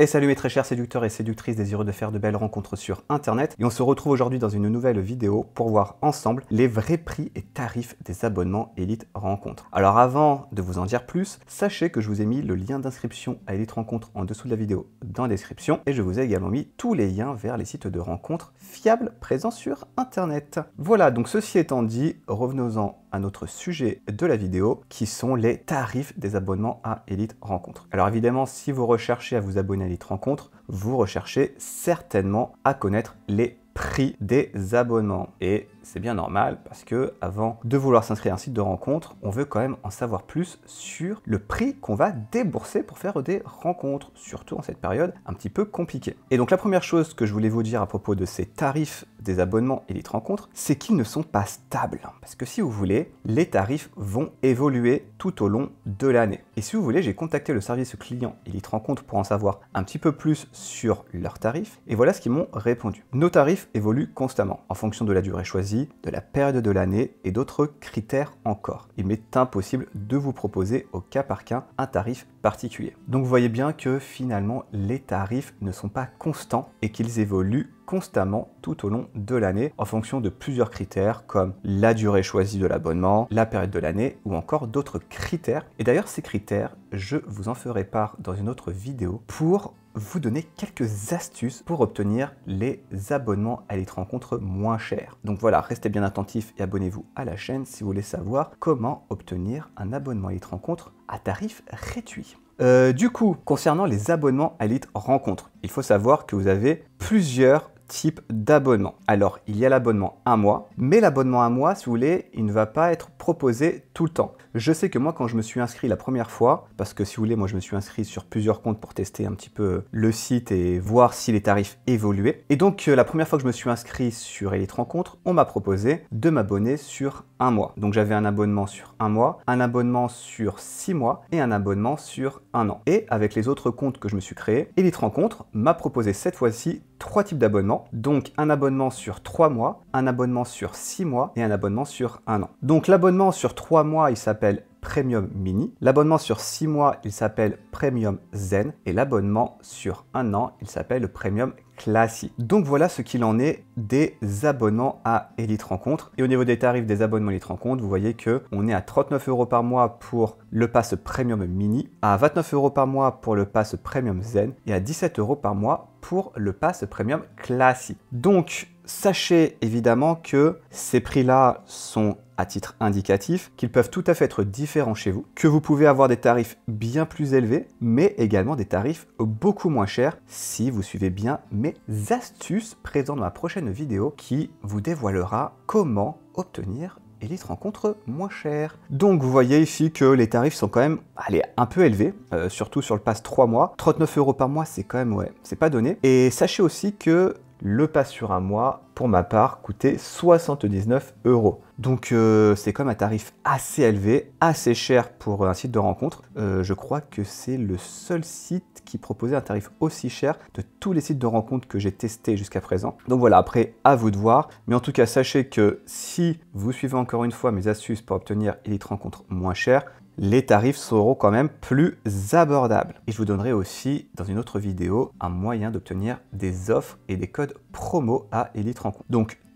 Et salut mes très chers séducteurs et séductrices désireux de faire de belles rencontres sur internet. Et on se retrouve aujourd'hui dans une nouvelle vidéo pour voir ensemble les vrais prix et tarifs des abonnements Elite Rencontre. Alors avant de vous en dire plus, sachez que je vous ai mis le lien d'inscription à Elite Rencontre en dessous de la vidéo dans la description et je vous ai également mis tous les liens vers les sites de rencontres fiables présents sur internet. Voilà, donc ceci étant dit, revenons-en un autre sujet de la vidéo qui sont les tarifs des abonnements à Elite Rencontre. Alors évidemment, si vous recherchez à vous abonner à Elite Rencontre, vous recherchez certainement à connaître les prix des abonnements. Et c'est bien normal parce que avant de vouloir s'inscrire à un site de rencontre, on veut quand même en savoir plus sur le prix qu'on va débourser pour faire des rencontres, surtout en cette période un petit peu compliquée. Et donc la première chose que je voulais vous dire à propos de ces tarifs des abonnements et des rencontres, c'est qu'ils ne sont pas stables. Parce que si vous voulez, les tarifs vont évoluer tout au long de l'année. Et si vous voulez, j'ai contacté le service client Elite Rencontre pour en savoir un petit peu plus sur leurs tarifs. Et voilà ce qu'ils m'ont répondu. Nos tarifs évoluent constamment en fonction de la durée choisie de la période de l'année et d'autres critères encore. Il m'est impossible de vous proposer au cas par cas un tarif particulier. Donc vous voyez bien que finalement les tarifs ne sont pas constants et qu'ils évoluent constamment tout au long de l'année en fonction de plusieurs critères comme la durée choisie de l'abonnement, la période de l'année ou encore d'autres critères. Et d'ailleurs ces critères, je vous en ferai part dans une autre vidéo pour vous donner quelques astuces pour obtenir les abonnements à Elite Rencontre moins chers. Donc voilà, restez bien attentifs et abonnez-vous à la chaîne si vous voulez savoir comment obtenir un abonnement à l'étranger Rencontre à tarif réduit. Euh, du coup, concernant les abonnements à Elite Rencontre, il faut savoir que vous avez plusieurs type d'abonnement. Alors, il y a l'abonnement un mois, mais l'abonnement un mois, si vous voulez, il ne va pas être proposé tout le temps. Je sais que moi, quand je me suis inscrit la première fois, parce que si vous voulez, moi, je me suis inscrit sur plusieurs comptes pour tester un petit peu le site et voir si les tarifs évoluaient. Et donc, euh, la première fois que je me suis inscrit sur Elite Rencontre, on m'a proposé de m'abonner sur un mois. Donc, j'avais un abonnement sur un mois, un abonnement sur six mois et un abonnement sur un an. Et avec les autres comptes que je me suis créé, Elite Rencontre m'a proposé cette fois-ci trois types d'abonnements. Donc un abonnement sur trois mois, un abonnement sur six mois et un abonnement sur un an. Donc l'abonnement sur trois mois, il s'appelle Premium Mini. L'abonnement sur six mois, il s'appelle Premium Zen. Et l'abonnement sur un an, il s'appelle Premium classique. Donc voilà ce qu'il en est des abonnements à Elite Rencontre. Et au niveau des tarifs des abonnements Elite Rencontre, vous voyez que on est à 39 euros par mois pour le pass Premium Mini, à 29 euros par mois pour le pass Premium Zen et à 17 euros par mois pour le pass Premium Classique. Donc Sachez évidemment que ces prix-là sont à titre indicatif, qu'ils peuvent tout à fait être différents chez vous, que vous pouvez avoir des tarifs bien plus élevés, mais également des tarifs beaucoup moins chers si vous suivez bien mes astuces présentes dans ma prochaine vidéo qui vous dévoilera comment obtenir Elite les rencontres moins chères. Donc vous voyez ici que les tarifs sont quand même allez, un peu élevés, euh, surtout sur le pass 3 mois. 39 euros par mois, c'est quand même, ouais, c'est pas donné. Et sachez aussi que le pass sur un mois, pour ma part, coûtait 79 euros. Donc euh, c'est comme un tarif assez élevé, assez cher pour un site de rencontre. Euh, je crois que c'est le seul site qui proposait un tarif aussi cher de tous les sites de rencontre que j'ai testé jusqu'à présent. Donc voilà, après, à vous de voir. Mais en tout cas, sachez que si vous suivez encore une fois mes astuces pour obtenir Elite Rencontre moins cher, les tarifs seront quand même plus abordables. Et je vous donnerai aussi, dans une autre vidéo, un moyen d'obtenir des offres et des codes promo à Elite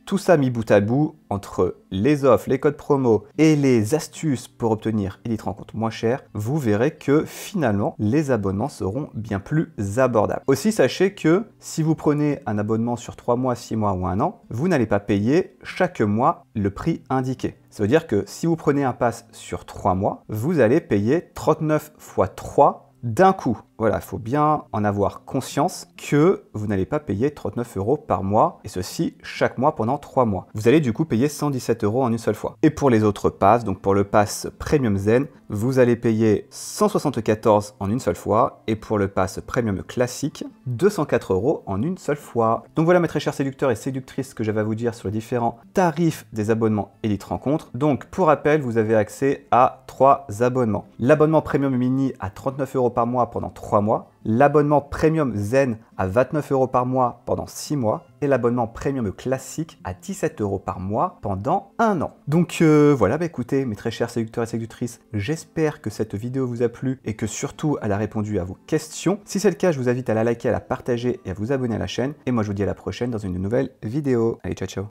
tout ça mis bout à bout, entre les offres, les codes promo et les astuces pour obtenir Elite Rencontre moins cher, vous verrez que finalement, les abonnements seront bien plus abordables. Aussi, sachez que si vous prenez un abonnement sur 3 mois, 6 mois ou un an, vous n'allez pas payer chaque mois le prix indiqué. Ça veut dire que si vous prenez un pass sur 3 mois, vous allez payer 39 x 3 d'un coup. Voilà, il faut bien en avoir conscience que vous n'allez pas payer 39 euros par mois, et ceci chaque mois pendant 3 mois. Vous allez du coup payer 117 euros en une seule fois. Et pour les autres passes, donc pour le pass Premium Zen, vous allez payer 174 en une seule fois, et pour le pass Premium Classique, 204 euros en une seule fois. Donc voilà mes très chers séducteurs et séductrices que j'avais à vous dire sur les différents tarifs des abonnements Elite Rencontre. Donc pour rappel, vous avez accès à 3 abonnements. L'abonnement Premium Mini à 39 euros par mois pendant 3 mois, l'abonnement Premium Zen à 29 euros par mois pendant 6 mois et l'abonnement Premium Classique à 17 euros par mois pendant 1 an. Donc euh, voilà, bah, écoutez mes très chers séducteurs et séductrices, j'espère que cette vidéo vous a plu et que surtout elle a répondu à vos questions. Si c'est le cas, je vous invite à la liker, à la partager et à vous abonner à la chaîne. Et moi je vous dis à la prochaine dans une nouvelle vidéo. Allez, ciao ciao